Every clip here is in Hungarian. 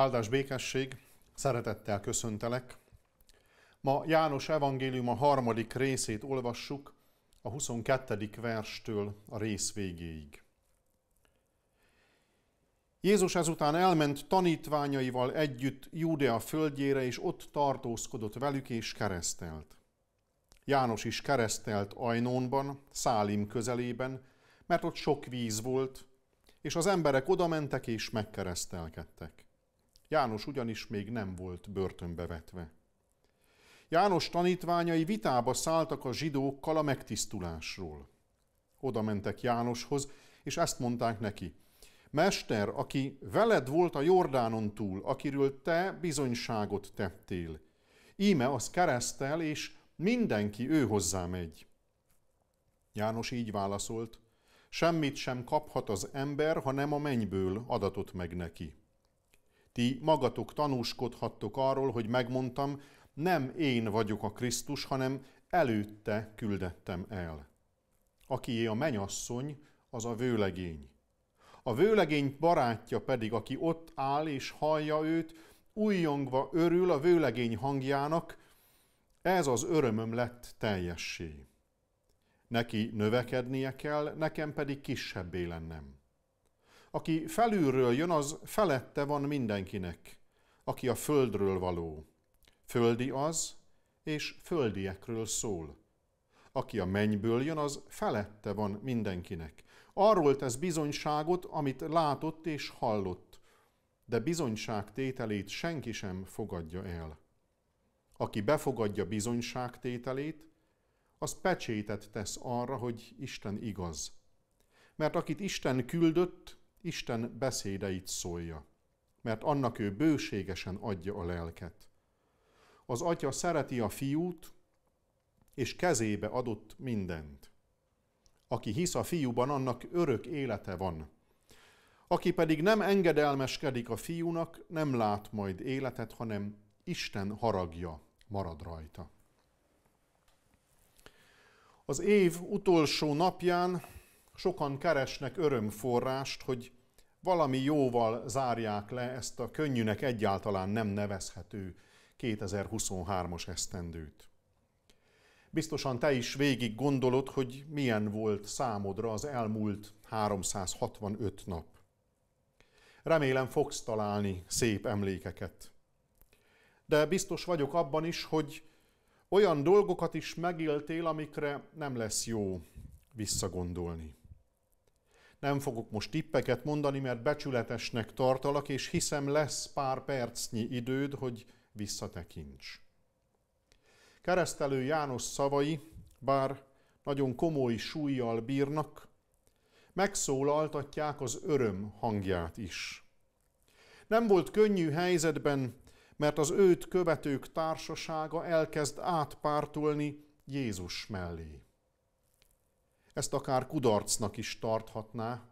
Áldás békesség, szeretettel köszöntelek. Ma János evangélium a harmadik részét olvassuk, a 22. verstől a rész végéig. Jézus ezután elment tanítványaival együtt Júdea földjére, és ott tartózkodott velük és keresztelt. János is keresztelt Ajnónban, Szálim közelében, mert ott sok víz volt, és az emberek odamentek és megkeresztelkedtek. János ugyanis még nem volt börtönbe vetve. János tanítványai vitába szálltak a zsidókkal a megtisztulásról. Oda mentek Jánoshoz, és ezt mondták neki. Mester, aki veled volt a Jordánon túl, akiről te bizonyságot tettél, íme az keresztel, és mindenki ő hozzá megy. János így válaszolt, semmit sem kaphat az ember, ha nem a mennyből adatot meg neki. Ti magatok tanúskodhattok arról, hogy megmondtam, nem én vagyok a Krisztus, hanem előtte küldettem el. Akié a menyasszony, az a vőlegény. A vőlegény barátja pedig, aki ott áll és hallja őt, újjongva örül a vőlegény hangjának, ez az örömöm lett teljessé. Neki növekednie kell, nekem pedig kisebbé lennem. Aki felülről jön, az felette van mindenkinek, aki a földről való. Földi az, és földiekről szól. Aki a mennyből jön, az felette van mindenkinek. Arról tesz bizonyságot, amit látott és hallott, de bizonyságtételét senki sem fogadja el. Aki befogadja bizonyságtételét, az pecsétet tesz arra, hogy Isten igaz. Mert akit Isten küldött, Isten beszédeit szólja, mert annak ő bőségesen adja a lelket. Az atya szereti a fiút, és kezébe adott mindent. Aki hisz a fiúban, annak örök élete van. Aki pedig nem engedelmeskedik a fiúnak, nem lát majd életet, hanem Isten haragja marad rajta. Az év utolsó napján sokan keresnek örömforrást, hogy valami jóval zárják le ezt a könnyűnek egyáltalán nem nevezhető 2023-as esztendőt. Biztosan te is végig gondolod, hogy milyen volt számodra az elmúlt 365 nap. Remélem fogsz találni szép emlékeket. De biztos vagyok abban is, hogy olyan dolgokat is megéltél, amikre nem lesz jó visszagondolni. Nem fogok most tippeket mondani, mert becsületesnek tartalak, és hiszem lesz pár percnyi időd, hogy visszatekints. Keresztelő János szavai, bár nagyon komoly súlyjal bírnak, megszólaltatják az öröm hangját is. Nem volt könnyű helyzetben, mert az őt követők társasága elkezd átpártolni Jézus mellé. Ezt akár kudarcnak is tarthatná,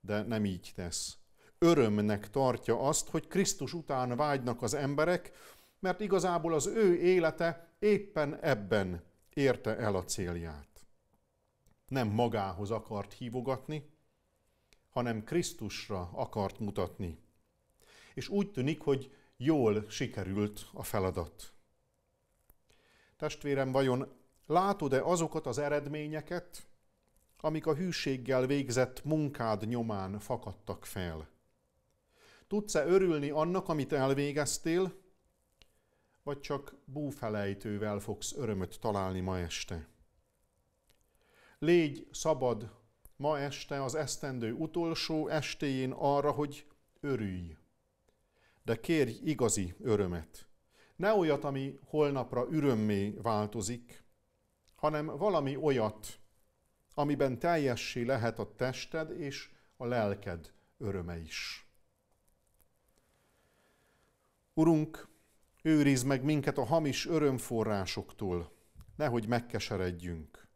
de nem így tesz. Örömnek tartja azt, hogy Krisztus után vágynak az emberek, mert igazából az ő élete éppen ebben érte el a célját. Nem magához akart hívogatni, hanem Krisztusra akart mutatni. És úgy tűnik, hogy jól sikerült a feladat. Testvérem, vajon látod-e azokat az eredményeket, amik a hűséggel végzett munkád nyomán fakadtak fel? Tudsz-e örülni annak, amit elvégeztél, vagy csak búfelejtővel fogsz örömöt találni ma este? Légy szabad ma este az esztendő utolsó estéjén arra, hogy örülj. De kérj igazi örömet. Ne olyat, ami holnapra ürömmé változik, hanem valami olyat, amiben teljessé lehet a tested és a lelked öröme is. Urunk, őrizd meg minket a hamis örömforrásoktól, nehogy megkeseredjünk.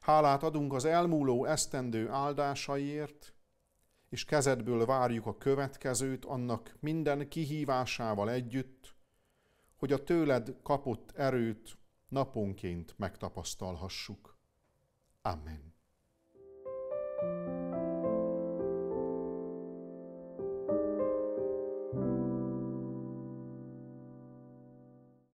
Hálát adunk az elmúló esztendő áldásaiért, és kezedből várjuk a következőt annak minden kihívásával együtt, hogy a tőled kapott erőt naponként megtapasztalhassuk. Amén.